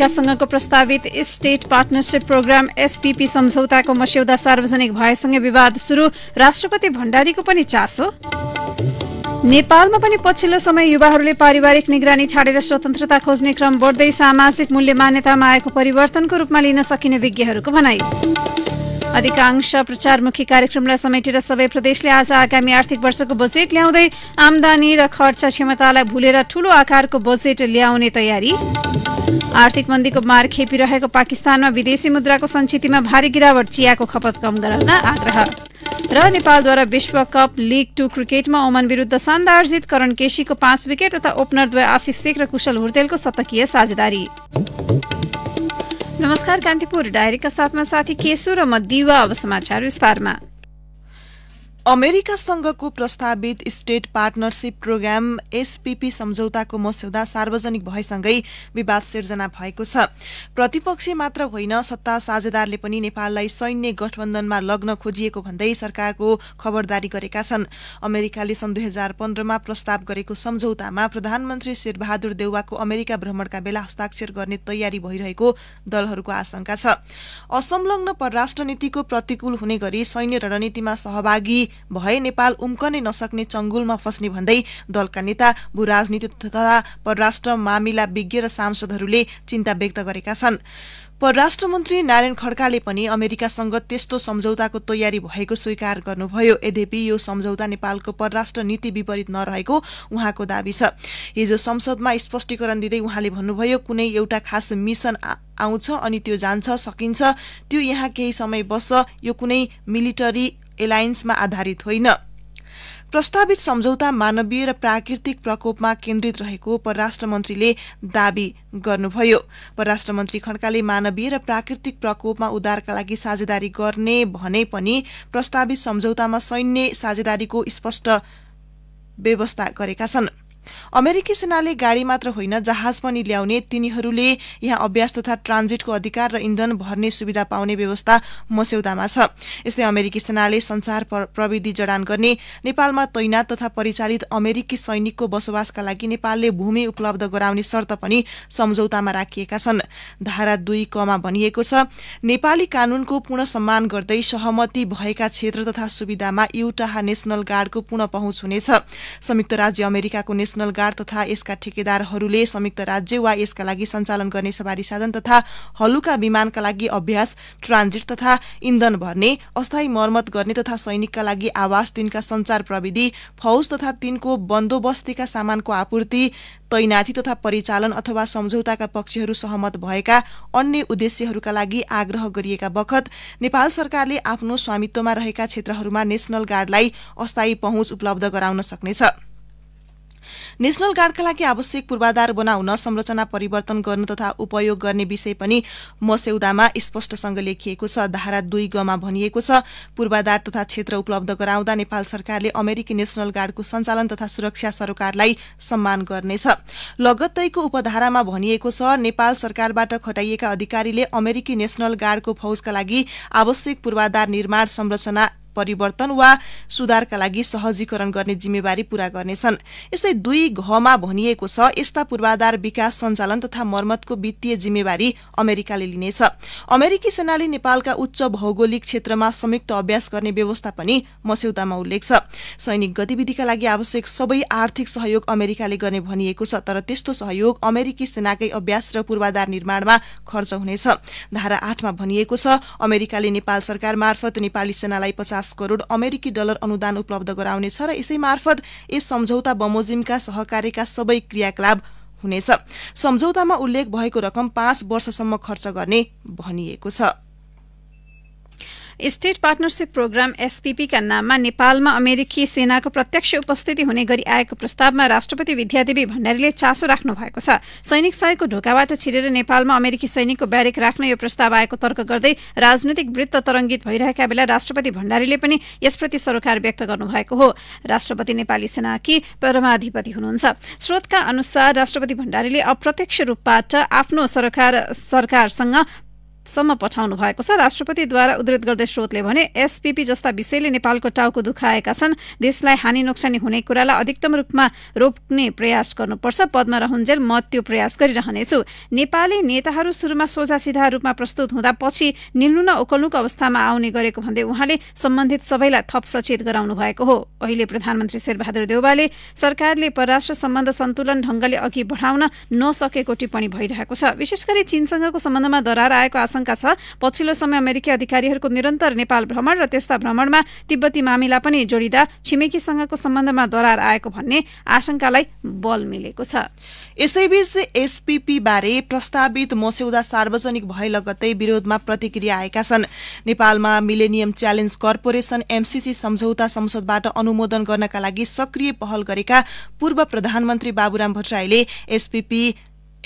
अमेरिकासँगको प्रस्तावित state partnership programme SPP सम्झौताको मस्यौदा सार्वजनिक भएसँगै विवाद सुरु राष्ट्रपति भण्डारीको पनि चासो नेपालमा पनि पछिल्लो समय युवाहरूले पारिवारिक निगरानी छाडेर स्वतन्त्रता खोज्ने क्रम बढ्दै सामाजिक मूल्य मान्यतामा आएको परिवर्तनको रूपमा लिन सकिने विज्ञहरूको भनाई अधिकांश प्रचारमुखी कार्यक्रमलाई समेटेर सबै प्रदेशले आज आगामी आर्थिक वर्षको बजेट ल्याउँदै आमदानी र खर्च क्षमतालाई भुलेर ठूलो आकारको बजेट ल्याउने तयारी आर्थिक मन्दीको मार खेपिरहेको पाकिस्तानमा विदेशी मुद्राको संचितमा भारी गिरावट चियाको खपत कम गराउन आग्रह र नेपालद्वारा विश्वकप लिग टू क्रिकेटमा ओमान विरुद्ध शानदार जित करण केसीको पाँच विकेट तथा ओपनर द्वय आसिफ शेख र कुशल हुर्तेलको शतकीय साझेदारी नमस्कार कान्तिपुर डायरीका साथमा साथी केशु र म दिवा अब समाचार विस्तारमा अमेरिकासँगको प्रस्तावित स्टेट पार्टनरसिप प्रोग्राम एसपीपी सम्झौताको मस्यौदा सार्वजनिक भएसँगै विवाद सिर्जना भएको छ प्रतिपक्षी मात्र होइन सत्ता साझेदारले पनि नेपाललाई सैन्य गठबन्धनमा लग्न खोजिएको भन्दै सरकारको खबरदारी गरेका छन् अमेरिकाले सन् दुई हजार पन्ध्रमा प्रस्ताव गरेको सम्झौतामा प्रधानमन्त्री शेरबहादुर देउवाको अमेरिका भ्रमणका बेला हस्ताक्षर गर्ने तयारी भइरहेको दलहरूको आशंका छ असंलग्न परराष्ट्र नीतिको प्रतिकूल हुने गरी सैन्य रणनीतिमा सहभागी भए नेपाल उम्कनै नसक्ने चङ्गुलमा फस्ने भन्दै दलका नेता राजनीति तथा परराष्ट्र मामिला विज्ञ र सांसदहरूले चिन्ता व्यक्त गरेका छन् परराष्ट्र मन्त्री नारायण खड्काले पनि अमेरिकासँग त्यस्तो सम्झौताको तयारी भएको स्वीकार गर्नुभयो यद्यपि यो सम्झौता नेपालको परराष्ट्र नीति विपरीत नरहेको उहाँको दावी छ हिजो संसदमा स्पष्टीकरण दिँदै उहाँले भन्नुभयो कुनै एउटा खास मिसन आउँछ अनि त्यो जान्छ सकिन्छ त्यो यहाँ केही समय बस्छ यो कुनै मिलिटरी एलायन्समा आधारित होइन प्रस्तावित सम्झौता मानवीय र प्राकृतिक प्रकोपमा केन्द्रित रहेको परराष्ट्र मन्त्रीले दावी गर्नुभयो परराष्ट्र मन्त्री खड्काले मानवीय र प्राकृतिक प्रकोपमा उद्धारका लागि साझेदारी गर्ने भने पनि प्रस्तावित सम्झौतामा सैन्य साझेदारीको स्पष्ट व्यवस्था गरेका छनृ अमेरिकी सेनाले गाडी मात्र होइन जहाज पनि ल्याउने तिनीहरूले यहाँ अभ्यास तथा ट्रान्जिटको अधिकार र इन्धन भर्ने सुविधा पाउने व्यवस्था मस्यौदामा छ यस्तै अमेरिकी सेनाले संचार प्रविधि जडान गर्ने नेपालमा तैनात तथा परिचालित अमेरिकी सैनिकको बसोबासका लागि नेपालले भूमि उपलब्ध गराउने शर्त पनि सम्झौतामा राखिएका छन् धारा दुई कमा भनिएको छ नेपाली कानूनको पूर्ण सम्मान गर्दै सहमति भएका क्षेत्र तथा सुविधामा युटाहा नेशनल गार्डको पुनः पहुँच हुनेछ संयुक्त राज्य अमेरिकाको नेसनल गार्ड तथा यसका ठेकेदारहरूले संयुक्त राज्य वा यसका लागि सञ्चालन गर्ने सवारी साधन तथा हलुका विमानका लागि अभ्यास ट्रान्जिट तथा इन्धन भर्ने अस्थायी मर्मत गर्ने तथा सैनिकका लागि आवास तिनका संचार प्रविधि फौज तथा तिनको बन्दोबस्तीका सामानको आपूर्ति तैनाथी तथा परिचालन अथवा सम्झौताका पक्षहरू सहमत भएका अन्य उद्देश्यहरूका लागि आग्रह गरिएका बखत नेपाल सरकारले आफ्नो स्वामित्वमा रहेका क्षेत्रहरूमा नेसनल गार्डलाई अस्थायी पहुँच उपलब्ध गराउन सक्नेछ नेशनल गार्डका लागि आवश्यक पूर्वाधार बनाउन संरचना परिवर्तन गर्न तथा उपयोग गर्ने विषय पनि मस्यौदामा स्पष्टसँग लेखिएको छ धारा दुई गमा भनिएको छ पूर्वाधार तथा क्षेत्र उपलब्ध गराउँदा नेपाल सरकारले अमेरिकी नेशनल गार्डको सञ्चालन तथा सुरक्षा सरकारलाई सम्मान गर्नेछ लगत्तैको उपधारामा भनिएको छ नेपाल सरकारबाट खटाइएका अधिकारीले अमेरिकी नेशनल गार्डको फौजका लागि आवश्यक पूर्वाधार निर्माण संरचना परिवर्तन वा सुधारका लागि सहजीकरण गर्ने जिम्मेवारी पूरा गर्नेछन् यस्तै दुई घमा भनिएको छ यस्ता पूर्वाधार विकास सञ्चालन तथा मर्मतको वित्तीय जिम्मेवारी अमेरिकाले लिनेछ अमेरिकी सेनाले नेपालका उच्च भौगोलिक क्षेत्रमा संयुक्त अभ्यास गर्ने व्यवस्था पनि मस्यौदामा उल्लेख छ सैनिक गतिविधिका लागि आवश्यक सबै आर्थिक सहयोग अमेरिकाले गर्ने भनिएको छ तर त्यस्तो सहयोग अमेरिकी सेनाकै अभ्यास र पूर्वाधार निर्माणमा खर्च हुनेछ धारा आठमा भनिएको छ अमेरिकाले नेपाल सरकार मार्फत नेपाली सेनालाई पचास पचास करोड़ अमेरिकी डलर अनुदान उपलब्ध गराउनेछ र यसै मार्फत यस सम्झौता बमोजिमका सहकारीका सबै क्रियाकलाप हुनेछ सम्झौतामा उल्लेख भएको रकम पाँच वर्षसम्म खर्च गर्ने भनिएको छ स्टेट पार्टनरसिप प्रोग्राम एसपीपीका नाममा नेपालमा अमेरिकी सेनाको प्रत्यक्ष उपस्थिति हुने गरी आएको प्रस्तावमा राष्ट्रपति विद्यादेवी भण्डारीले चासो राख्नु भएको छ सैनिक सहयोगको ढोकाबाट छिरेर नेपालमा अमेरिकी सैनिकको ब्यारेक राख्न यो प्रस्ताव आएको तर्क गर्दै राजनैतिक वृत्त तरंगित भइरहेका बेला राष्ट्रपति भण्डारीले पनि यसप्रति सरोकार व्यक्त गर्नुभएको हो राष्ट्रपति नेपाली सेनाकी परमाधिपति हुनुहुन्छ स्रोतका अनुसार राष्ट्रपति भण्डारीले अप्रत्यक्ष रूपबाट आफ्नो सरकार सरकारसँग सम्म पठाउनु भएको छ राष्ट्रपतिद्वारा उद्धित गर्दै स्रोतले भने एसपीपी जस्ता विषयले नेपालको टाउको दुखाएका छन् देशलाई हानि नोक्सानी हुने कुरालाई अधिकतम रूपमा रोक्ने प्रयास गर्नुपर्छ पद्म रहन्जेल म त्यो प्रयास गरिरहनेछु नेपाली नेताहरू सुरुमा सोझा सिधा रूपमा प्रस्तुत हुँदा पछि निल्नु न ओकल्नुको अवस्थामा आउने गरेको भन्दै उहाँले सम्बन्धित सबैलाई थप सचेत गराउनु भएको हो अहिले प्रधानमन्त्री शेरबहादुर देउवाले सरकारले परराष्ट्र सम्बन्ध सन्तुलन ढंगले अघि बढाउन नसकेको टिप्पणी भइरहेको छ विशेष गरी चीनसँगको सम्बन्धमा दरार आएको आशंका छ पछिल्लो समय अमेरिकी अधिकारीहरूको निरन्तर नेपाल भ्रमण र त्यस्ता भ्रमणमा तिब्बती मामिला पनि जोडिँदा छिमेकीसँगको सम्बन्धमा दरार आएको भन्ने आशंकालाई बल मिलेको छ यसैबीच एसपीपी बारे प्रस्तावित मस्यौदा सार्वजनिक भए लगत्तै विरोधमा प्रतिक्रिया आएका छन् नेपालमा मिलेनियम च्यालेन्ज कर्पोरेशन एमसीसी सम्झौता संसदबाट अनुमोदन गर्नका लागि सक्रिय पहल गरेका पूर्व प्रधानमन्त्री बाबुराम भट्टराईले एसपीपी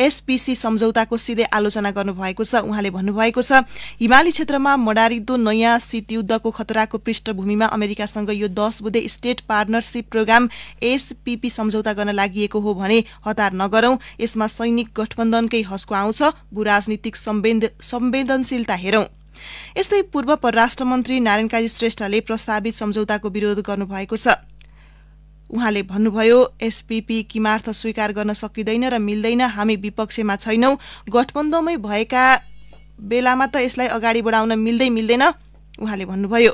एसपीसी सम्झौताको सिधै आलोचना गर्नुभएको छ उहाँले भन्नुभएको छ हिमाली क्षेत्रमा मडारिदो नयाँ शीतयुद्धको खतराको पृष्ठभूमिमा अमेरिकासँग यो दस बुधे स्टेट पार्टनरसिप प्रोग्राम एसपीपी सम्झौता गर्न लागि हो भने हतार नगरौं यसमा सैनिक गठबन्धनकै हस्को आउँछ भू राजनीतिक संवेदनशीलता हेरौं यस्तै पूर्व परराष्ट्र मन्त्री नारायणकाजी श्रेष्ठले प्रस्तावित सम्झौताको विरोध गर्नुभएको छ उहाँले भन्नुभयो एसपीपी किमार्थ स्वीकार गर्न सकिँदैन र मिल्दैन हामी विपक्षमा छैनौं गठबन्धनमै भएका बेलामा त यसलाई अगाडि बढाउन मिल्दै मिल्दैन उहाँले भन्नुभयो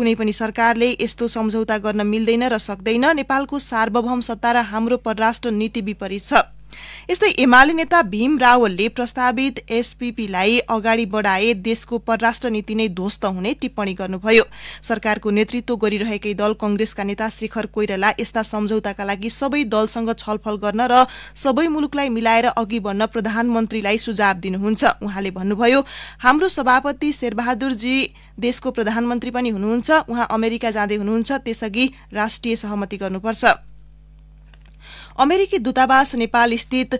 कुनै पनि सरकारले यस्तो सम्झौता गर्न मिल्दैन र सक्दैन नेपालको सार्वभौम सत्ता र हाम्रो परराष्ट्र नीति विपरीत छ यस्तै एमाले नेता भीम रावलले प्रस्तावित एसपीपीलाई अगाडि बढाए देशको परराष्ट्र नीति नै ध्वस्त हुने टिप्पणी गर्नुभयो सरकारको नेतृत्व गरिरहेकै दल कंग्रेसका नेता शेखर कोइराला यस्ता सम्झौताका लागि सबै दलसँग छलफल गर्न र सबै मुलुकलाई मिलाएर अघि बढ्न प्रधानमन्त्रीलाई सुझाव दिनुहुन्छ उहाँले भन्नुभयो हाम्रो सभापति शेरबहादुरजी देशको प्रधानमन्त्री पनि हुनुहुन्छ उहाँ अमेरिका जाँदै हुनुहुन्छ त्यसअघि राष्ट्रिय सहमति गर्नुपर्छ अमेरिकी दूतावास नेपाल स्थित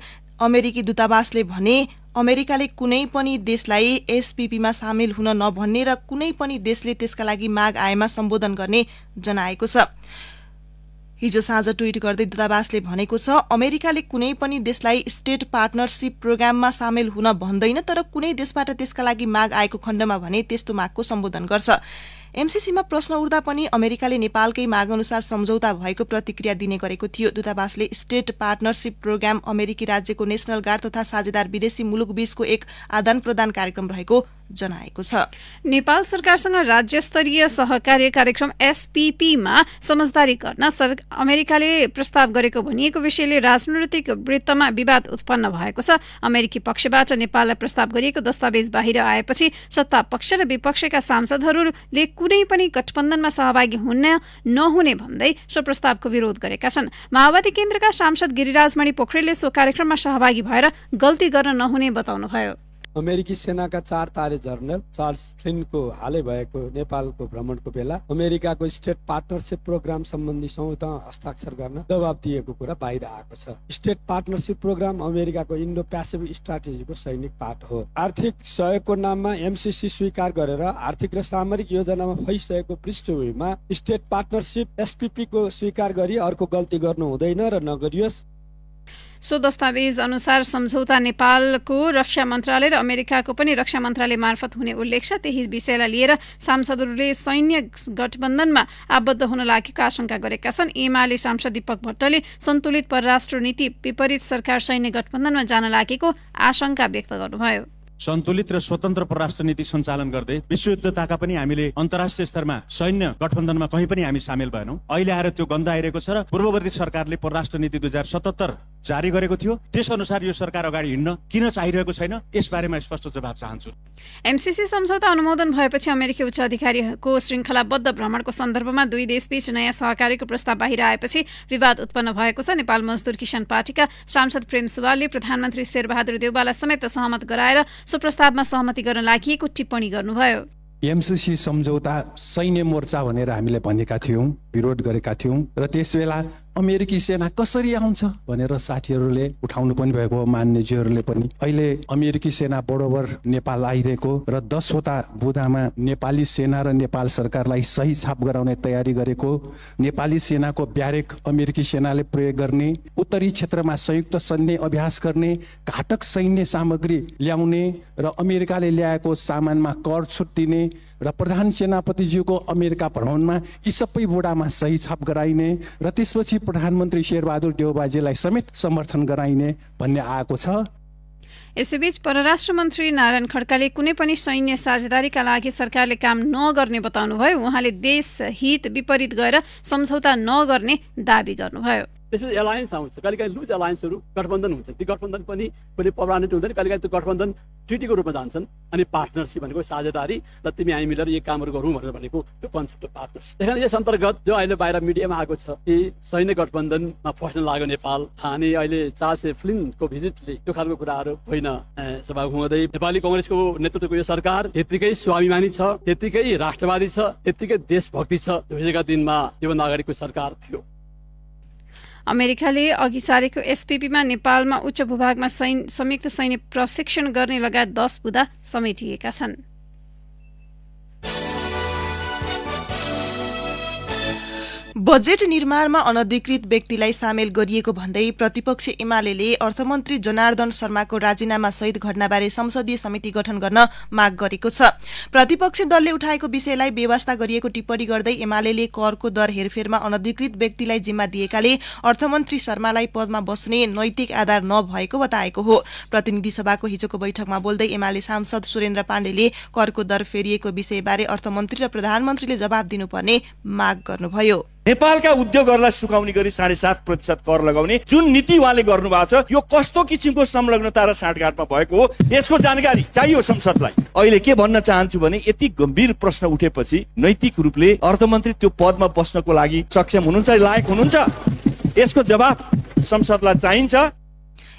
अमेरिकी दूतावासले भने अमेरिकाले कुनै पनि देशलाई एसपिपीमा सामेल हुन नभन्ने र कुनै पनि देशले त्यसका लागि माग आएमा सम्बोधन गर्ने जनाएको छ हिजो साँझ ट्वीट गर्दै दूतावासले भनेको छ अमेरिकाले कुनै पनि देशलाई स्टेट पार्टनरसिप प्रोग्राममा सामेल हुन भन्दैन तर कुनै देशबाट त्यसका लागि माग आएको खण्डमा भने त्यस्तो मागको सम्बोधन गर्छ एमसिसीमा प्रश्न उठ्दा पनि अमेरिकाले नेपालकै माग अनुसार सम्झौता भएको प्रतिक्रिया दिने गरेको थियो दूतावासले स्टेट पार्टनरसिप प्रोग्राम अमेरिकी राज्यको नेसनल गार्ड तथा साझेदार विदेशी मुलुक बीचको एक आदान प्रदान कार्यक्रम रहेको जनाएको छ नेपाल सरकारसँग राज्य स्तरीय सहकार्य कार्यक्रम एसपीपीमा समझदारी गर्न सर अमेरिकाले प्रस्ताव गरेको भनिएको विषयले राजनैतिक वृत्तमा विवाद उत्पन्न भएको छ अमेरिकी पक्षबाट नेपाललाई प्रस्ताव गरिएको दस्तावेज बाहिर आएपछि सत्ता पक्ष र विपक्षका सांसदहरूले कुनै पनि गठबन्धनमा सहभागी हुन नहुने भन्दै सो प्रस्तावको विरोध गरेका छन् माओवादी केन्द्रका सांसद गिरिराजमणि पोखरेलले सो कार्यक्रममा सहभागी भएर गल्ती गर्न नहुने बताउनुभयो अमेरिकी सेनाका चार तारे जर्नल चार्ल्स फ्लिनको हालै भएको नेपालको भ्रमणको बेला अमेरिकाको स्टेट पार्टनरसिप प्रोग्राम सम्बन्धी सौत हस्ताक्षर गर्न दबाब दिएको कुरा बाहिर आएको छ स्टेट पार्टनरसिप प्रोग्राम अमेरिकाको इन्डो प्यासिफिक स्ट्राटेजीको सैनिक पाठ हो आर्थिक सहयोगको नाममा एमसिसी स्वीकार गरेर आर्थिक र सामरिक योजनामा फैसकेको पृष्ठभूमिमा स्टेट पार्टनरसिप एसपिपी को स्वीकार गरी अर्को गल्ती गर्नु हुँदैन र नगरियोस् सो दस्तावेज अनुसार सम्झौता नेपालको रक्षा मन्त्रालय र अमेरिकाको पनि रक्षा मन्त्रालय मार्फत हुने उल्लेख छ त्यही विषयलाई लिएर सांसदहरूले सैन्य गठबन्धनमा आबद्ध हुन लागेको आशंका गरेका छन् एमाले सांसद दीपक भट्टले सन्तुलित परराष्ट्र नीति विपरीत सरकार सैन्य गठबन्धनमा जान लागेको आशंका व्यक्त गर्नुभयो सन्तुलित र स्वतन्त्र परराष्ट्र नीति सञ्चालन गर्दै विश्वयुद्ध ताका पनि हामीले अन्तर्राष्ट्रिय स्तरमा सैन्य गठबन्धनमा कहीँ पनि हामी सामेल भएनौँ अहिले आएर त्यो गन्ध आइरहेको छ र पूर्ववर्ती सरकारले परराष्ट्र नीति दुई हजार सतहत्तर जारी गरेको थियो त्यस अनुसार यो सरकार अगाडि हिँड्न किन चाहिरहेको छैन यस बारेमा स्पष्ट जवाब चाहन्छु एमसिसी सम्झौता अनुमोदन भएपछि अमेरिकी उच्च अधिकारीको श्रृङ्खलाबद्ध भ्रमणको सन्दर्भमा दुई देशबीच नयाँ सहकारीको प्रस्ताव बाहिर आएपछि विवाद उत्पन्न भएको छ नेपाल मजदुर किसान पार्टीका सांसद प्रेम सुवालले प्रधानमन्त्री शेरबहादुर देउवालाई समेत सहमत गराएर सो प्रस्तावमा सहमति गर्न लागि टिप्पणी गर्नुभयो एमसिसी सम्झौता सैन्य मोर्चा भनेर हामीले भनेका थियौँ विरोध गरेका थियौँ र त्यस बेला अमेरिकी सेना कसरी आउँछ भनेर साथीहरूले उठाउनु पनि भएको मान्यज्यूहरूले पनि अहिले अमेरिकी सेना बरोबर नेपाल आइरहेको र दसवटा बुदामा नेपाली सेना र नेपाल सरकारलाई सही छाप गराउने तयारी गरेको नेपाली सेनाको ब्यारेक अमेरिकी सेनाले प्रयोग गर्ने उत्तरी क्षेत्रमा संयुक्त सैन्य अभ्यास गर्ने घाटक सैन्य सामग्री ल्याउने र अमेरिकाले ल्याएको सामानमा कर छुट दिने र प्रधान सेनापतिज्यूको अमेरिका भ्रमणमा यी सबै बुढामा सही छाप गराइने र त्यसपछि प्रधानमन्त्री शेरबहादुर देवबाजीलाई समेत समर्थन गराइने भन्ने आएको छ यसैबीच परराष्ट्र मन्त्री नारायण खड्काले कुनै पनि सैन्य साझेदारीका लागि सरकारले काम नगर्ने बताउनुभयो उहाँले देश हित विपरीत गएर सम्झौता नगर्ने दावी गर्नुभयो त्यसपछि एलायन्स आउँछ कहिले काहीँ लुज एलायन्सहरू गठबन्धन हुन्छ ती गठबन्धन पनि कुनै पर्मानेन्ट हुँदैन कहिले काहीँ त्यो गठबन्धन ट्रिटीको रूपमा जान्छन् अनि पार्टनरसिप भनेको साझेदारी र तिमी हामी मिलेर यो कामहरू गरौँ भनेर भनेको त्यो कन्सेप्ट पार्टनरसिप त्यस यस अन्तर्गत जो अहिले बाहिर मिडियामा आएको छ कि सैन्य गठबन्धनमा फस्न लाग्यो नेपाल अनि अहिले चार्ल्स फ्लिनको भिजिटले त्यो खालको कुराहरू होइन सभा हुँदै नेपाली कङ्ग्रेसको नेतृत्वको यो सरकार त्यत्तिकै स्वाभिमानी छ त्यत्तिकै राष्ट्रवादी छ त्यत्तिकै देशभक्ति छ हिजोका दिनमा योभन्दा अगाडिको सरकार थियो अमेरिकाले अघि सारेको एसपिपीमा नेपालमा उच्च भूभागमा संयुक्त सैन्य प्रशिक्षण गर्ने लगायत दस बुदा समेटिएका छन् बजेट निर्माणमा अनधिकृत व्यक्तिलाई सामेल गरिएको भन्दै प्रतिपक्ष एमाले अर्थमन्त्री जनार्दन शर्माको राजीनामा सहित घटनाबारे संसदीय समिति गठन गर्न माग गरेको छ प्रतिपक्ष दलले उठाएको विषयलाई व्यवस्था गरिएको टिप्पणी गर्दै एमाले करको दर हेरफेरमा अनधिकृत व्यक्तिलाई जिम्मा दिएकाले अर्थमन्त्री शर्मालाई पदमा बस्ने नैतिक आधार नभएको बताएको हो प्रतिनिधि सभाको हिजोको बैठकमा बोल्दै एमाले सांसद सुरेन्द्र पाण्डेले करको दर फेरिएको विषयबारे अर्थमन्त्री र प्रधानमन्त्रीले जवाब दिनुपर्ने माग गर्नुभयो नेपालका उद्योगहरूलाई सुकाउने गरी साढे सात प्रतिशत कर लगाउने जुन नीति उहाँले गर्नुभएको छ यो कस्तो किसिमको संलग्नता र साँठगाँठमा भएको हो यसको जानकारी चाहियो संसदलाई अहिले के भन्न चाहन्छु भने यति गम्भीर प्रश्न उठेपछि नैतिक रूपले अर्थमन्त्री त्यो पदमा बस्नको लागि सक्षम हुनुहुन्छ लायक हुनुहुन्छ यसको जवाब संसदलाई चाहिन्छ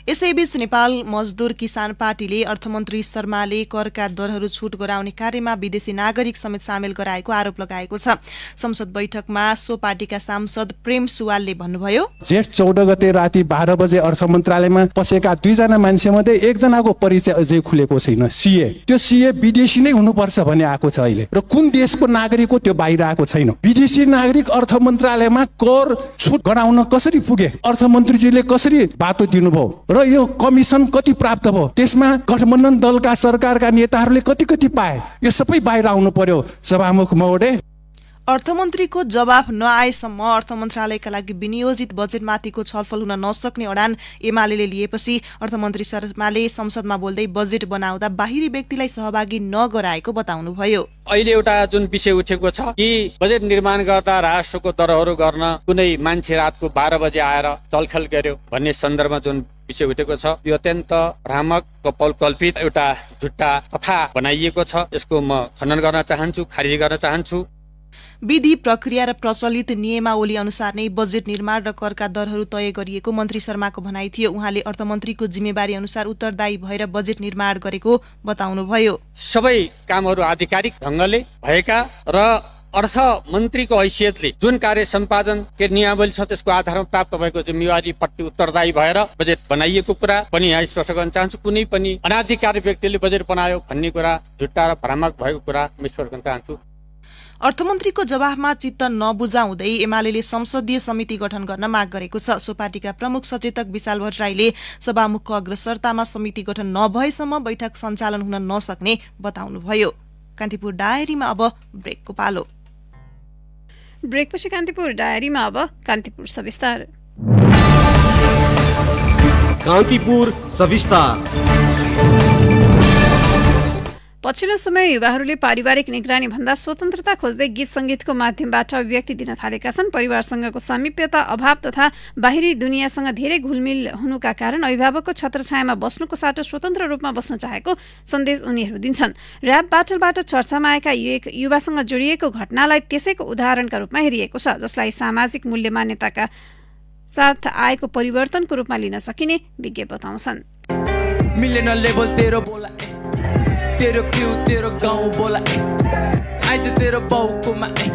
यसैबीच नेपाल मजदुर किसान पार्टीले अर्थमन्त्री शर्माले करका दरहरू छुट गराउने कार्यमा विदेशी नागरिक समेत सामेल गराएको आरोप लगाएको छ संसद बैठकमा सो पार्टीका सांसद प्रेम सुवालले भन्नुभयो जेठ चौध गते राति बाह्र बजे अर्थ मन्त्रालयमा पसेका दुईजना मान्छे मध्ये एकजनाको परिचय अझै खुलेको छैन सिए त्यो सिए विदेशी नै हुनुपर्छ भन्ने आएको छ अहिले र कुन देशको नागरिक हो त्यो बाहिर आएको छैन विदेशी नागरिक अर्थ मन्त्रालयमा कर छुट गराउन कसरी पुगे अर्थमन्त्रीजीले कसरी बाटो दिनुभयो र र यो कमिसन कति प्राप्त भयो त्यसमा गठबन्धन दलका सरकारका नेताहरूले कति कति पाए यो सबै बाहिर आउनु पर्यो सभामुख महोदय अर्थमन्त्रीको जवाब नआएसम्म अर्थ मन्त्रालयका लागि विनियोजित बजेटमाथिको छलफल हुन नसक्ने अडान एमाले लिएपछि अर्थमन्त्री शर्माले संसदमा बोल्दै बजेट बनाउँदा बाहिरी व्यक्तिलाई सहभागी नगराएको बताउनुभयो अहिले एउटा जुन विषय उठेको छ कि बजेट निर्माण गर्दा राष्ट्रको दरहरू गर्न कुनै मान्छे रातको बाह्र बजे आएर चलखेल गर्यो भन्ने सन्दर्भमा जुन विषय उठेको छ यो अत्यन्त भ्रामक कपाल कल्पित एउटा झुट्टा कथा बनाइएको छ यसको म खण्डन गर्न चाहन्छु खारिज गर्न चाहन्छु विधि प्रक्रिया र प्रचलित नियमावली अनुसार नै बजेट निर्माण र करका दरहरू तय गरिएको मन्त्री शर्माको भनाइ थियो उहाँले अर्थमन्त्रीको जिम्मेवारी अनुसार उत्तरदायी भएर बजेट निर्माण गरेको बताउनुभयो सबै कामहरू आधिकारिक ढङ्गले भएका र अर्थ मन्त्रीको हैसियतले जुन कार्य सम्पादन के नियमावली छ त्यसको आधारमा प्राप्त भएको पट्टि उत्तरदायी भएर बजेट बनाइएको कुरा पनि यहाँ स्पष्ट गर्न चाहन्छु कुनै पनि अनाधिकारी व्यक्तिले बजेट बनायो भन्ने कुरा झुट्टा र भ्रामक भएको कुरा म स्पष्ट गर्न चाहन्छु अर्थमन्त्रीको जवाफमा चित्त नबुझाउँदै एमाले संसदीय समिति गठन गर्न माग गरेको छ सो पार्टीका प्रमुख सचेतक विशाल भट्टराईले सभामुखको अग्रसरतामा समिति गठन नभएसम्म बैठक सञ्चालन हुन नसक्ने बताउनुभयो कान्तिपुर डायरीमा अब ब्रेकको पालो ब्रेकपछि कान्तिपुर डायरीमा अब कान्तिपुर सविस्तार कान्तिपुर सविस्तार पछिल्लो समय युवाहरूले पारिवारिक निगरानी भन्दा स्वतन्त्रता खोज्दै गीत संगीतको माध्यमबाट अभिव्यक्ति दिन थालेका छन् परिवारसँगको सामिप्यता अभाव तथा बाहिरी दुनियाँसँग धेरै घुलमिल हुनुका कारण अभिभावकको छत्रछायामा बस्नुको साटो स्वतन्त्र रूपमा बस्न चाहेको सन्देश उनीहरू दिन्छन् ऱ्याप बाटलबाट चर्चामा आएका युवासँग जोडिएको घटनालाई त्यसैको उदाहरणका रूपमा हेरिएको छ जसलाई सामाजिक मूल्य मान्यताका साथ आएको परिवर्तनको रूपमा लिन सकिने विज्ञ बताउँछन् तेरो क्यू तेरो गाउँ बोला ए आइज तेरो बाउकोमा ए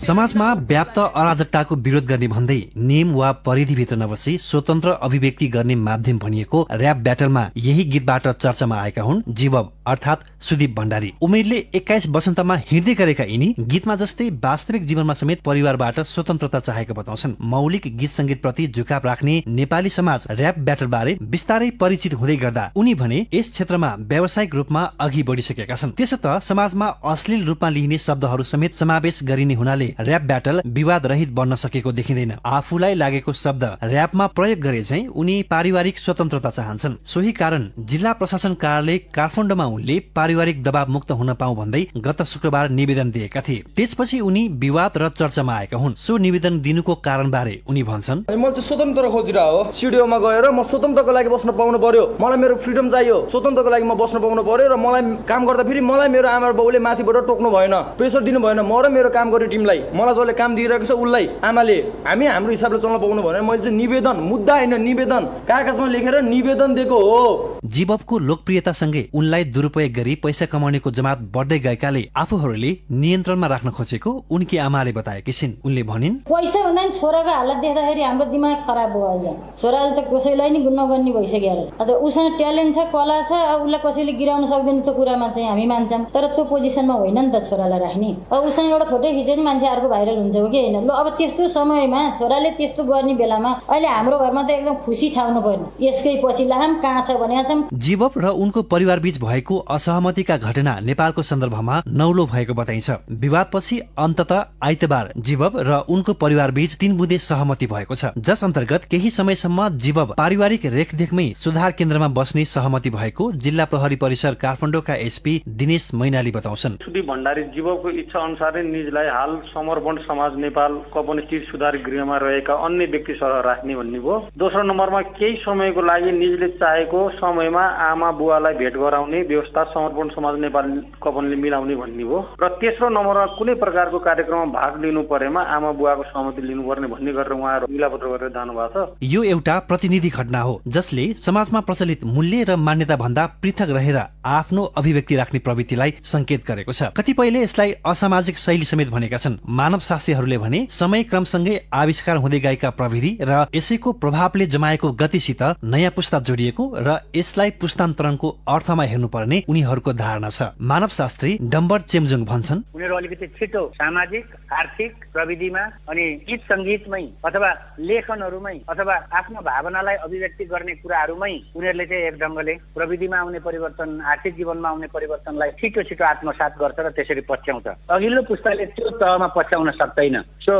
समाजमा व्याप्त अराजकताको विरोध गर्ने भन्दै नियम वा परिधिभित्र नबसी स्वतन्त्र अभिव्यक्ति गर्ने माध्यम भनिएको ऱ्याप ब्याटलमा यही गीतबाट चर्चामा आएका हुन् जीव अर्थात् सुदीप भण्डारी उमेरले एक्काइस वसन्तमा हिँड्दै गरेका यिनी गीतमा जस्तै वास्तविक जीवनमा समेत परिवारबाट स्वतन्त्रता चाहेको बताउँछन् मौलिक गीत संगीत प्रति झुकाव राख्ने नेपाली समाज ऱ्याप ब्याटल बारे बिस्तारै परिचित हुँदै गर्दा उनी भने यस क्षेत्रमा व्यावसायिक रूपमा अघि बढिसकेका छन् त्यसो त समाजमा अश्लील रूपमा लिइने शब्दहरू समेत समावेश गरिने हुनाले कारणले ऱ्याप ब्याटल विवाद रहित बन्न सकेको देखिँदैन आफूलाई लागेको शब्द ऱ्यापमा प्रयोग गरे चाहिँ उनी पारिवारिक स्वतन्त्रता चाहन्छन् सोही कारण जिल्ला प्रशासन कार्यालय काठमाडौँमा उनले पारिवारिक दबाव मुक्त हुन पाऊ भन्दै गत शुक्रबार निवेदन दिएका थिए त्यसपछि उनी विवाद र चर्चामा आएका हुन् सो निवेदन दिनुको कारण बारे उनी भन्छन् म त स्वतन्त्र खोजिरहेको हो स्टुडियोमा गएर म स्वतन्त्रको लागि बस्न पाउनु पर्यो मलाई मेरो फ्रिडम चाहियो स्वतन्त्रको लागि म बस्न पाउनु पर्यो र मलाई काम गर्दा फेरि मलाई मेरो आमा बाउले माथिबाट टोक्नु भएन प्रेसर दिनु भएन म र मेरो काम गर्ने टिमलाई उसलाई मलाई जसले काम दिइरहेको छ उसलाई आमाले हामी हाम्रो हिसाबले चल्न पाउनु भने मैले चाहिँ निवेदन मुद्दा होइन निवेदन कागजमा लेखेर निवेदन दिएको हो जीवको लोकप्रियतासँगै उनलाई दुरुपयोग गरी पैसा कमाउनेको जमात बढ्दै गएकाले आफूहरूले नियन्त्रणमा राख्न खोजेको उनकी आमाले बताएकी छिन् उनले भनिन् पैसा भन्दा पनि छोराको हालत देख्दाखेरि हाम्रो दिमाग खराब भइहाल्छ छोराले त कसैलाई नि नगर्ने भइसक्यो अन्त उसँग ट्यालेन्ट छ कला छ अब उसलाई कसैले गिराउन सक्दैन त्यो कुरामा चाहिँ हामी मान्छौँ तर त्यो पोजिसनमा होइन नि त छोरालाई राख्ने अब उसँग एउटा फोटो खिच्यो नि मान्छे अर्को भाइरल हुन्छ हो कि होइन ल अब त्यस्तो समयमा छोराले त्यस्तो गर्ने बेलामा अहिले हाम्रो घरमा त एकदम खुसी छाउनु पर्ने यसकै पछि लाम कहाँ छ भने जीवप र उनको परिवार बीच भएको असहमतिका घटना नेपालको सन्दर्भमा नौलो भएको बताइन्छ विवादपछि अन्तत आइतबार जीवप र उनको परिवारबीच तीन बुधे सहमति भएको छ जस अन्तर्गत केही समयसम्म जीवप पारिवारिक रेखदेखमै सुधार केन्द्रमा बस्ने सहमति भएको जिल्ला प्रहरी परिसर काठमाडौँका एसपी दिनेश मैनाली बताउँछन् भण्डारी जीवको इच्छा अनुसारै निजलाई हाल समर्पण समाज नेपाल कपनस्थित सुधार गृहमा रहेका अन्य व्यक्ति सरह राख्ने भन्ने भयो दोस्रो नम्बरमा केही समयको लागि निजले चाहेको समय समयमा आमा बुवालाई भेट गराउने व्यवस्था समर्पण समाज नेपाल कपनले मिलाउने भन्ने हो र तेस्रो नम्बरमा कुनै प्रकारको कार्यक्रममा भाग लिनु परेमा आमा बुवाको सहमति लिनुपर्ने भन्ने गरेर उहाँहरू मिलापत्र गरेर जानुभएको छ यो एउटा प्रतिनिधि घटना हो जसले समाजमा प्रचलित मूल्य र मान्यता भन्दा पृथक रहेर आफ्नो अभिव्यक्ति राख्ने प्रवृत्तिलाई संकेत गरेको छ कतिपयले यसलाई असामाजिक शैली समेत भनेका छन् मानव शास्त्रीहरूले भने समय क्रमसँगै आविष्कार हुँदै गएका प्रविधि र यसैको प्रभावले जमाएको गतिसित नयाँ पुस्ता जोडिएको र यस यसलाई पुस्तान्तरणको अर्थमा हेर्नुपर्ने उनीहरूको धारणा छ मानव शास्त्री डम्बर चेमजुङ भन्छन् उनीहरू अलिकति छिटो सामाजिक आर्थिक प्रविधिमा अनि गीत सङ्गीतमै अथवा लेखनहरूमै अथवा आफ्नो भावनालाई अभिव्यक्ति गर्ने कुराहरूमै उनीहरूले चाहिँ एक ढङ्गले प्रविधिमा आउने परिवर्तन आर्थिक जीवनमा आउने परिवर्तनलाई छिटो छिटो आत्मसात गर्छ र त्यसरी पछ्याउँछ अघिल्लो पुस्ताले त्यो तहमा पछ्याउन सक्दैन सो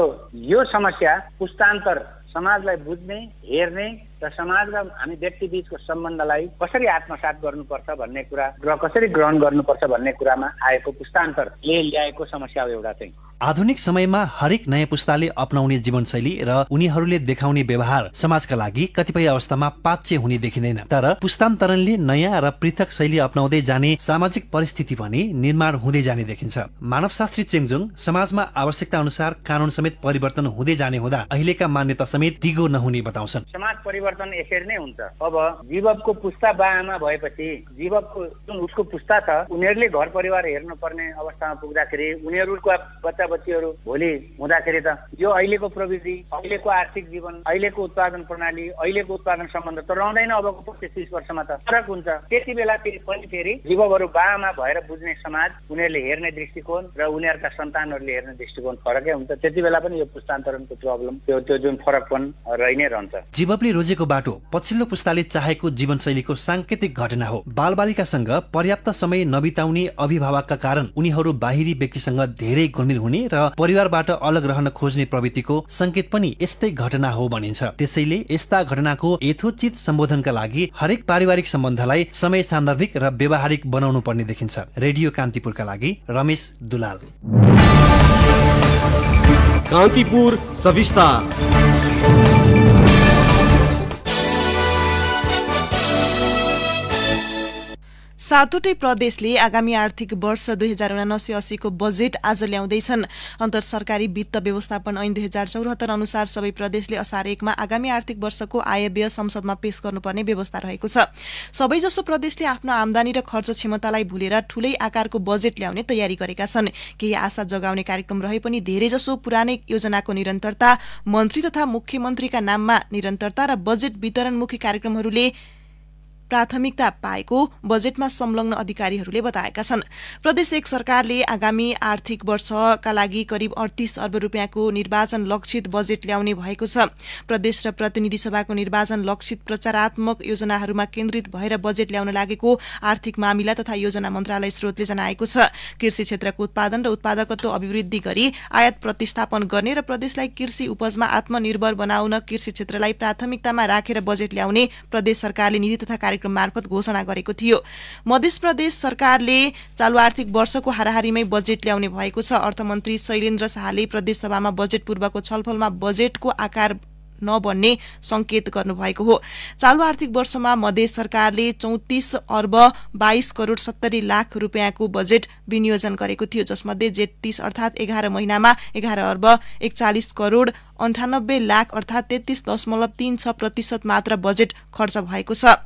यो समस्या पुस्तान्तर समाजलाई बुझ्ने हेर्ने समाज र हामी व्यक्ति बिचको सम्बन्धलाई कसरी आत्मसात गर्नुपर्छ भन्ने कुरा र कसरी ग्रहण गर्नुपर्छ भन्ने कुरामा आएको पुस्तान्तरले ल्याएको समस्या हो एउटा चाहिँ आधुनिक समयमा हरेक नयाँ पुस्ताले अप्नाउने जीवनशैली र उनीहरूले देखाउने व्यवहार समाजका लागि कतिपय अवस्थामा पाच्य हुने देखिँदैन तर पुस्तान्तरणले नयाँ र पृथक शैली अप्नाउँदै जाने सामाजिक परिस्थिति पनि निर्माण हुँदै जाने देखिन्छ मानवशास्त्री चेङजुङ समाजमा आवश्यकता अनुसार कानुन समेत परिवर्तन हुँदै जाने हुँदा अहिलेका मान्यता समेत दिगो नहुने बताउँछन् समाज परिवर्तन यसरी नै हुन्छ अब जीवकको पुस्ता बाआमा भएपछि जीवकको जुन उसको पुस्ता छ उनीहरूले घर परिवार हेर्नुपर्ने अवस्थामा पुग्दाखेरि उनीहरूको बच्चाबच्चीहरू भोलि हुँदाखेरि त यो अहिलेको प्रविधि अहिलेको आर्थिक जीवन अहिलेको उत्पादन प्रणाली अहिलेको उत्पादन सम्बन्ध त रहँदैन अबको पच्चिस तिस वर्षमा त फरक हुन्छ त्यति बेला पनि फेरि युवकहरू बाबामा भएर बुझ्ने समाज उनीहरूले हेर्ने दृष्टिकोण र उनीहरूका सन्तानहरूले हेर्ने दृष्टिकोण फरकै हुन्छ त्यति बेला पनि यो पुस्तान्तरणको प्रब्लम त्यो त्यो जुन फरकपन रहि नै रहन्छ जीवकले रोजेको बाटो पछिल्लो पुस्ताले चाहेको जीवनशैलीको साङ्केतिक घटना हो बालबालिकासँग पर्याप्त समय नबिताउने अभिभावकका कारण उनीहरू बाहिरी व्यक्तिसँग धेरै गम्भीर हुने गर्ने र परिवारबाट अलग रहन खोज्ने प्रवृत्तिको संकेत पनि यस्तै घटना हो भनिन्छ त्यसैले यस्ता घटनाको यथोचित सम्बोधनका लागि हरेक पारिवारिक सम्बन्धलाई समय सान्दर्भिक र व्यवहारिक बनाउनु पर्ने देखिन्छ रेडियो कान्तिपुरका लागि रमेश दुलाल कान्तिपुर सविस्तार सातवटै प्रदेशले आगामी आर्थिक वर्ष दुई हजार उनासी असीको बजेट आज ल्याउँदैछन् अन्तर सरकारी वित्त व्यवस्थापन ऐन दुई हजार चौहत्तर अनुसार सबै प्रदेशले असार एकमा आगामी आर्थिक वर्षको आय संसदमा पेश गर्नुपर्ने व्यवस्था रहेको छ सबैजसो प्रदेशले आफ्नो आमदानी र खर्च क्षमतालाई भुलेर ठूलै आकारको बजेट ल्याउने तयारी गरेका छन् केही आशा जगाउने कार्यक्रम रहे पनि धेरैजसो पुरानै योजनाको निरन्तरता मन्त्री तथा मुख्यमन्त्रीका नाममा निरन्तरता र बजेट वितरणमुखी कार्यक्रमहरूले प्राथमिकता पाएको बजेटमा संलग्न अधिकारीहरूले बताएका छन् प्रदेश एक सरकारले आगामी आर्थिक वर्षका लागि करिब अडतिस अर्ब रूपियाँको निर्वाचन लक्षित बजेट ल्याउने भएको छ प्रदेश र प्रतिनिधि सभाको निर्वाचन लक्षित प्रचारात्मक योजनाहरूमा केन्द्रित भएर बजेट ल्याउन लागेको आर्थिक मामिला तथा योजना मन्त्रालय स्रोतले जनाएको छ कृषि क्षेत्रको उत्पादन र उत्पादकत्व अभिवृद्धि गरी आयात प्रतिस्थापन गर्ने र प्रदेशलाई कृषि उपजमा आत्मनिर्भर बनाउन कृषि क्षेत्रलाई प्राथमिकतामा राखेर बजेट ल्याउने प्रदेश सरकारले निधि तथा कार्य कार्यक्रम मार्फत घोषणा गरेको थियो मध्य प्रदेश सरकारले चालु आर्थिक वर्षको हाराहारीमै बजेट ल्याउने भएको छ अर्थमन्त्री शैलेन्द्र शाहले प्रदेशसभामा बजेट पूर्वको छलफलमा बजेटको आकार नबन्ने संकेत गर्नुभएको हो चालु आर्थिक वर्षमा मध्य सरकारले चौतिस अर्ब बाइस करोड़ सत्तरी लाख रुपियाँको बजेट विनियोजन गरेको थियो जसमध्ये जेठ तीस अर्थात् एघार महिनामा एघार अर्ब एकचालिस करोड़ अन्ठानब्बे लाख अर्थात तेत्तिस दशमलव तीन छ प्रतिशत मात्र बजेट खर्च भएको छ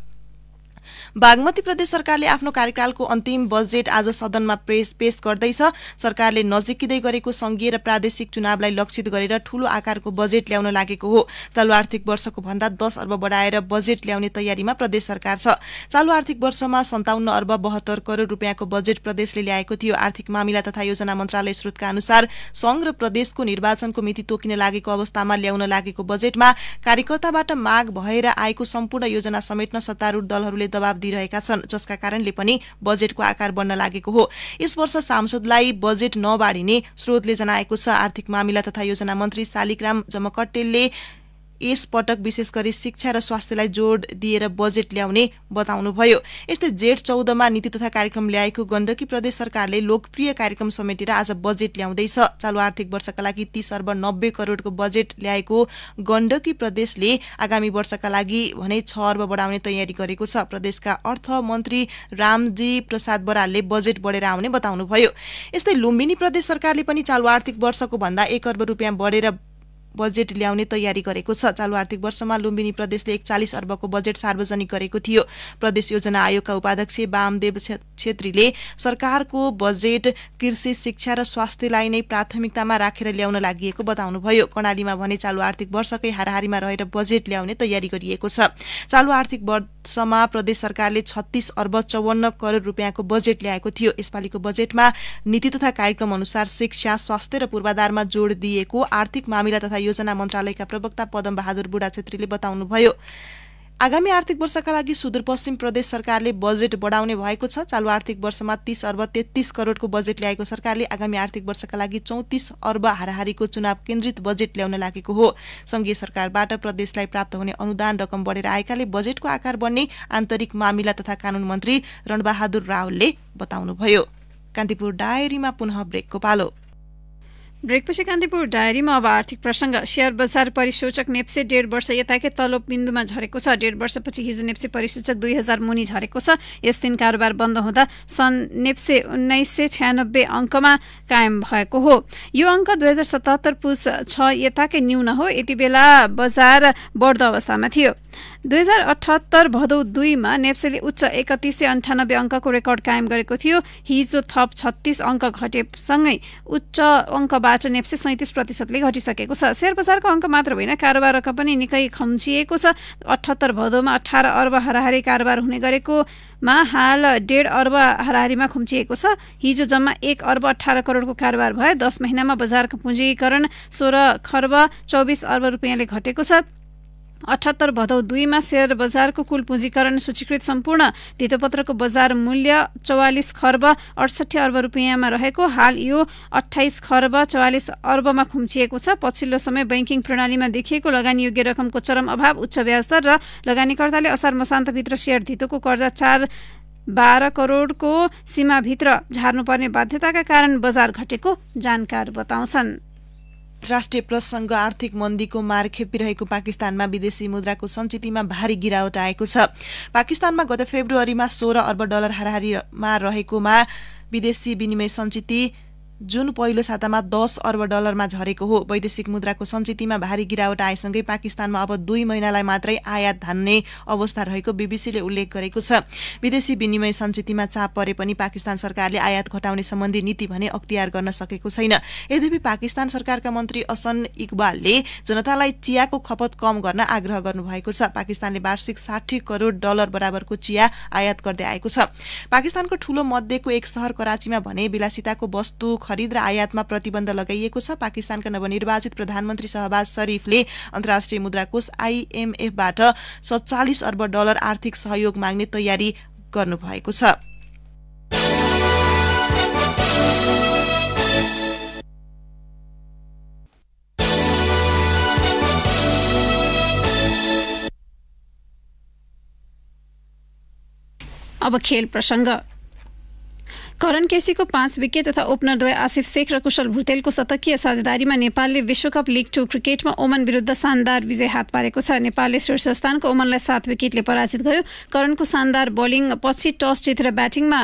बागमती प्रदेश सरकारले आफ्नो कार्यकालको अन्तिम बजेट आज सदनमा पेश पेश गर्दैछ सरकारले नजिकिँदै गरेको संघीय र प्रादेशिक चुनावलाई लक्षित गरेर ठूलो आकारको बजेट ल्याउन लागेको हो चालु आर्थिक वर्षको भन्दा दस अर्ब बढाएर बजेट ल्याउने तयारीमा प्रदेश सरकार छ चालु आर्थिक वर्षमा सन्ताउन्न अर्ब बहत्तर करोड़ रुपियाँको बजेट प्रदेशले ल्याएको थियो आर्थिक मामिला तथा योजना मन्त्रालय स्रोतका अनुसार संघ र प्रदेशको निर्वाचनको मिति तोकिन लागेको अवस्थामा ल्याउन लागेको बजेटमा कार्यकर्ताबाट माग भएर आएको सम्पूर्ण योजना समेट्न सत्तारूढ़ दलहरूले दबाव दबाव दिइरहेका छन् जसका कारणले पनि बजेटको आकार बन्न लागेको हो यस वर्ष सांसदलाई बजेट नबाडिने स्रोतले जनाएको छ आर्थिक मामिला तथा योजना मन्त्री शालिगराम जमकटेलले यस पटक विशेष गरी शिक्षा र स्वास्थ्यलाई जोड दिएर बजेट ल्याउने बताउनुभयो यस्तै जेठ चौधमा नीति तथा कार्यक्रम ल्याएको गण्डकी प्रदेश सरकारले लोकप्रिय कार्यक्रम समेटेर आज बजेट ल्याउँदैछ चालु आर्थिक वर्षका लागि तीस अर्ब नब्बे करोड़को बजेट ल्याएको गण्डकी प्रदेशले आगामी वर्षका लागि भने छ अर्ब बढाउने तयारी गरेको छ प्रदेशका अर्थमन्त्री रामजी प्रसाद बरालले बजेट बढेर आउने बताउनुभयो यस्तै लुम्बिनी प्रदेश सरकारले पनि चालु आर्थिक वर्षको भन्दा एक अर्ब रुपियाँ बढेर बजेट ल्याउने तयारी गरेको छ चालु आर्थिक वर्षमा लुम्बिनी प्रदेशले एकचालिस अर्बको बजेट सार्वजनिक गरेको थियो प्रदेश योजना आयोगका उपाध्यक्ष वामदेव छेत्रीले सरकारको बजेट कृषि शिक्षा र स्वास्थ्यलाई नै प्राथमिकतामा राखेर ल्याउन लागि बताउनुभयो कर्णालीमा भने चालु आर्थिक वर्षकै हाराहारीमा रहेर बजेट ल्याउने तयारी गरिएको छ चालु आर्थिक वर्ष समा प्रदेश सरकारले छत्तिस अर्ब चौवन्न करोड रुपियाँको बजेट ल्याएको थियो यसपालिको बजेटमा नीति तथा कार्यक्रम अनुसार शिक्षा स्वास्थ्य र पूर्वाधारमा जोड दिएको आर्थिक मामिला तथा योजना मन्त्रालयका प्रवक्ता पदम बहादुर बुढा छेत्रीले बताउनुभयो आगामी आर्थिक वर्षका लागि सुदूरपश्चिम प्रदेश सरकारले बजेट बढाउने भएको छ चालु आर्थिक वर्षमा तीस अर्ब तेत्तिस करोडको बजेट ल्याएको सरकारले आगामी आर्थिक वर्षका लागि चौतिस अर्ब हाराहारीको चुनाव केन्द्रित बजेट ल्याउन लागेको हो संघीय सरकारबाट प्रदेशलाई प्राप्त हुने अनुदान रकम बढेर आएकाले बजेटको आकार बढ्ने आन्तरिक मामिला तथा कानून मन्त्री रणबहादुर रावलले बताउनुभयो कान्तिपुर डायरीमा पुनः ब्रेकको पालो ब्रेकपछि कान्तिपुर डायरीमा अब आर्थिक प्रसङ्ग सेयर बजार परिसूचक नेप्से डेढ वर्ष यताकै तल बिन्दुमा झरेको छ डेढ वर्षपछि हिजो नेप्से परिसूचक दुई हजार मुनि झरेको छ यस दिन कारोबार बन्द हुँदा सन् नेप्से उन्नाइस सय छ्यानब्बे अङ्कमा कायम भएको हो यो अङ्क दुई हजार सतहत्तर पुस छ यताकै न्यून हो यति बेला बजार बढ्दो अवस्थामा थियो दुई हजार अठहत्तर भदौ दुईमा नेप्सेले उच्च एकतिस सय अन्ठानब्बे अङ्कको रेकर्ड कायम गरेको थियो हिजो थप छत्तिस अङ्क घटेसँगै उच्च अङ्कबाट नेप्से सैतिस प्रतिशतले घटिसकेको छ शेयर बजारको अङ्क मात्र होइन कारोबार रकम पनि निकै खम्चिएको छ अठहत्तर भदौमा अठार अर्ब हाराहारी कारोबार हुने गरेकोमा हाल डेढ अर्ब हाराहारीमा खुम्चिएको छ हिजो जम्मा एक अर्ब अठार करोडको कारोबार भए दस महिनामा बजारको पुँजीकरण सोह्र खर्ब चौबिस अर्ब रुपियाँले घटेको छ अठहत्तर भदौ दुईमा सेयर बजारको कुल पुँजीकरण सूचीकृत सम्पूर्ण धितोपत्रको बजार मूल्य चौवालिस खर्ब अडसठी अर्ब रुपियाँमा रहेको हाल यो अठाइस खर्ब चौवालिस अर्बमा खुम्चिएको छ पछिल्लो समय बैङ्किङ प्रणालीमा देखिएको लगानीयोग्य रकमको चरम अभाव उच्च ब्याजदर र लगानीकर्ताले असार मसान्तभित्र सेयर धितोको कर्जा चार बाह्र करोडको सीमाभित्र झार्नुपर्ने बाध्यताका कारण बजार घटेको जानकार बताउँछन् राष्ट्रिय प्लससँग आर्थिक मन्दीको मार खेपिरहेको पाकिस्तानमा विदेशी मुद्राको सञ्चितमा भारी गिरावट आएको छ पाकिस्तानमा गत फेब्रुअरीमा सोह्र अर्ब डलर हाराहारीमा रहेकोमा विदेशी विनिमय सञ्चित जुन पहिलो सातामा दस अर्ब डलरमा झरेको हो वैदेशिक मुद्राको सञ्चितमा भारी गिरावट आएसँगै पाकिस्तानमा अब दुई महिनालाई मात्रै आयात धान्ने अवस्था रहेको बीबीसीले उल्लेख गरेको छ विदेशी विनिमय सञ्चितमा चाप परे पनि पाकिस्तान सरकारले आयात घटाउने सम्बन्धी नीति भने अख्तियार गर्न सकेको छैन यद्यपि पाकिस्तान सरकारका मन्त्री असन इकबालले जनतालाई चियाको खपत कम गर्न आग्रह गर्नुभएको छ पाकिस्तानले वार्षिक साठी करोड़ डलर बराबरको चिया आयात गर्दै आएको छ पाकिस्तानको ठूलो मध्येको एक सहर कराचीमा भने विलासिताको वस्तु खरिद र आयातमा प्रतिबन्ध लगाइएको छ पाकिस्तानका नवनिर्वाचित प्रधानमन्त्री शहबाज शरीफले अन्तर्राष्ट्रिय मुद्रा कोष आइएमएफबाट सत्तालिस अर्ब डलर आर्थिक सहयोग माग्ने तयारी गर्नुभएको छ अब खेल प्रसङ्ग करण केसीको पाँच विकेट तथा ओपनरद्वय आसिफ शेख र कुशल भुटेलको शतकीय साझेदारीमा नेपालले विश्वकप लिग टू क्रिकेटमा ओमन विरुद्ध शानदार विजय हात पारेको छ नेपालले शीर्ष स्थानको ओमनलाई सात विकेटले पराजित गर्यो करणको शानदार बोलिङ पछि टस जितेर ब्याटिङमा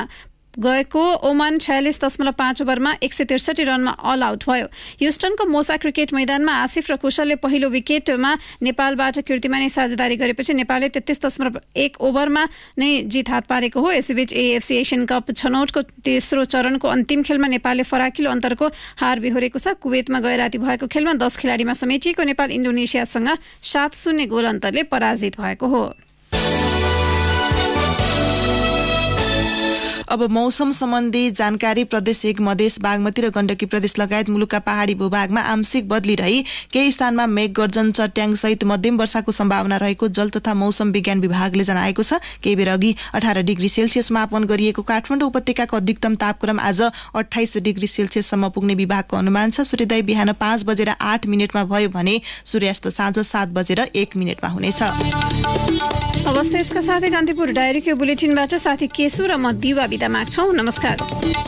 गएको ओमान छयालिस दशमलव पाँच ओभरमा एक सय त्रिसठी रनमा अल आउट भयो ह्युस्टनको मोसा क्रिकेट मैदानमा आसिफ र कुशलले पहिलो विकेटमा नेपालबाट कृतिमानी साझेदारी गरेपछि नेपालले तेत्तिस दशमलव एक ओभरमा नै जित हात पारेको हो यसैबीच एएफसी एसियन कप छनौटको तेस्रो चरणको अन्तिम खेलमा नेपालले फराकिलो अन्तरको हार बिहोरेको छ कुवेतमा गए राति भएको खेलमा दस खेलाडीमा समेटिएको नेपाल इन्डोनेसियासँग सात शून्य गोल अन्तरले पराजित भएको हो अब मौसम सम्बन्धी जानकारी प्रदेश एक मधेस बागमती र गण्डकी प्रदेश लगायत मुलुकका पहाडी भूभागमा आंशिक बदली रही केही स्थानमा मेघ गर्जन चट्याङ सहित मध्यम वर्षाको सम्भावना रहेको जल तथा मौसम विज्ञान विभागले जनाएको छ केही बेर अघि अठार डिग्री सेल्सियस मापन गरिएको काठमाडौँ उपत्यकाको अधिकतम तापक्रम आज अठाइस डिग्री सेल्सियससम्म पुग्ने विभागको अनुमान छ सूर्योदय बिहान पाँच बजेर आठ मिनटमा भयो भने सूर्यास्त साँझ सात बजेर एक मिनटमा हुनेछ हवस् यसका साथै कान्तिपुर डायरीको बुलेटिनबाट साथी केसु र म दिवा बिदा माग्छौँ नमस्कार